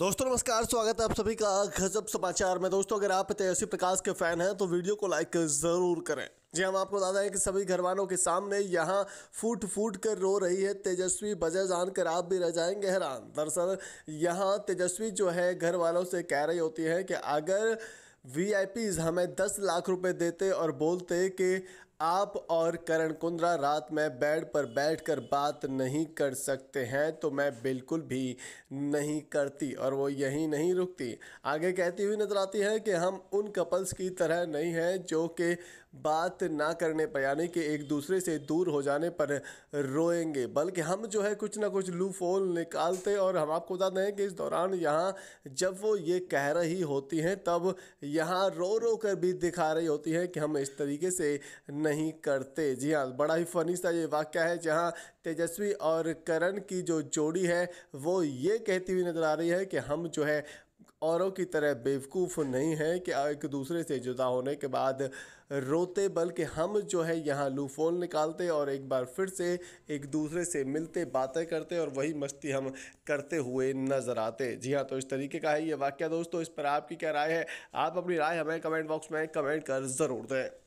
दोस्तों नमस्कार स्वागत है आप सभी का गजब समाचार में दोस्तों अगर आप तेजस्वी प्रकाश के फैन हैं तो वीडियो को लाइक ज़रूर करें जी हम हाँ, आपको बता दें कि सभी घर वालों के सामने यहाँ फूट फूट कर रो रही है तेजस्वी वजह जानकर आप भी रह जाएंगे हैरान दरअसल यहाँ तेजस्वी जो है घर वालों से कह रही होती है कि अगर वी हमें दस लाख रुपए देते और बोलते कि आप और करण कुंद्रा रात में बेड पर बैठकर बात नहीं कर सकते हैं तो मैं बिल्कुल भी नहीं करती और वो यहीं नहीं रुकती आगे कहती हुई नज़र आती है कि हम उन कपल्स की तरह नहीं हैं जो कि बात ना करने पर यानी कि एक दूसरे से दूर हो जाने पर रोएंगे बल्कि हम जो है कुछ ना कुछ लू फोल निकालते और हम आपको बता दें कि इस दौरान यहाँ जब वो ये कह रही होती हैं तब यहाँ रो रो कर भी दिखा रही होती हैं कि हम इस तरीके से नहीं करते जी हाँ बड़ा ही फनी सा ये वाक्य है जहाँ तेजस्वी और करण की जो जोड़ी है वो ये कहती हुई नज़र आ रही है कि हम जो है औरों की तरह बेवकूफ़ नहीं है कि एक दूसरे से जुदा होने के बाद रोते बल्कि हम जो है यहाँ लूफोल निकालते और एक बार फिर से एक दूसरे से मिलते बातें करते और वही मस्ती हम करते हुए नज़र आते जी हाँ तो इस तरीके का है ये वाक्य दोस्तों इस पर आपकी क्या राय है आप अपनी राय हमें कमेंट बॉक्स में कमेंट कर ज़रूर दें